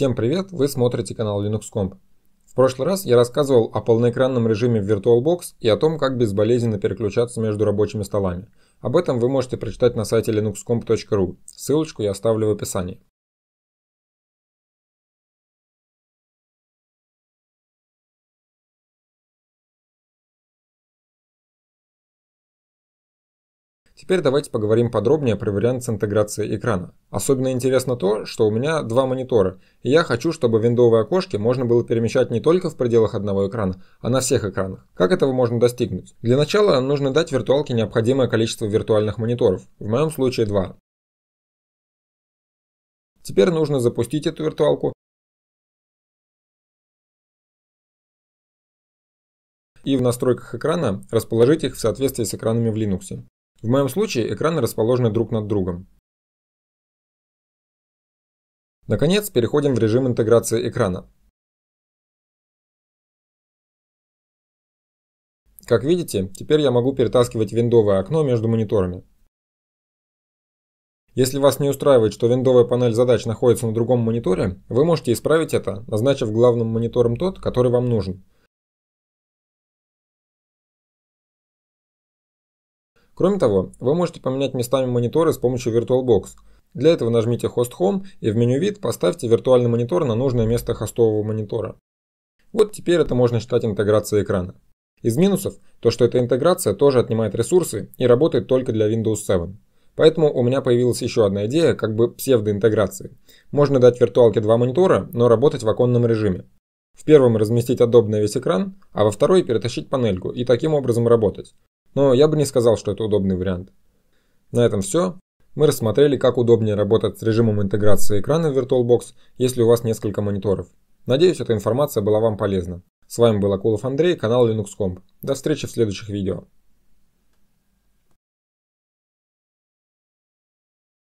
Всем привет, вы смотрите канал Linux В прошлый раз я рассказывал о полноэкранном режиме в VirtualBox и о том, как безболезненно переключаться между рабочими столами. Об этом вы можете прочитать на сайте linuxcomp.ru, ссылочку я оставлю в описании. Теперь давайте поговорим подробнее про вариант с интеграцией экрана. Особенно интересно то, что у меня два монитора, и я хочу, чтобы виндовые окошки можно было перемещать не только в пределах одного экрана, а на всех экранах. Как этого можно достигнуть? Для начала нужно дать виртуалке необходимое количество виртуальных мониторов, в моем случае два. Теперь нужно запустить эту виртуалку и в настройках экрана расположить их в соответствии с экранами в Linux. В моем случае экраны расположены друг над другом. Наконец, переходим в режим интеграции экрана. Как видите, теперь я могу перетаскивать виндовое окно между мониторами. Если вас не устраивает, что виндовая панель задач находится на другом мониторе, вы можете исправить это, назначив главным монитором тот, который вам нужен. Кроме того, вы можете поменять местами мониторы с помощью VirtualBox. Для этого нажмите Host Home и в меню вид поставьте виртуальный монитор на нужное место хостового монитора. Вот теперь это можно считать интеграцией экрана. Из минусов то, что эта интеграция тоже отнимает ресурсы и работает только для Windows 7. Поэтому у меня появилась еще одна идея, как бы псевдоинтеграции. Можно дать виртуалке два монитора, но работать в оконном режиме. В первом разместить Adobe на весь экран, а во второй перетащить панельку и таким образом работать но я бы не сказал, что это удобный вариант. На этом все. Мы рассмотрели, как удобнее работать с режимом интеграции экрана в VirtualBox, если у вас несколько мониторов. Надеюсь, эта информация была вам полезна. С вами был Акулов Андрей, канал Linux.com. До встречи в следующих видео.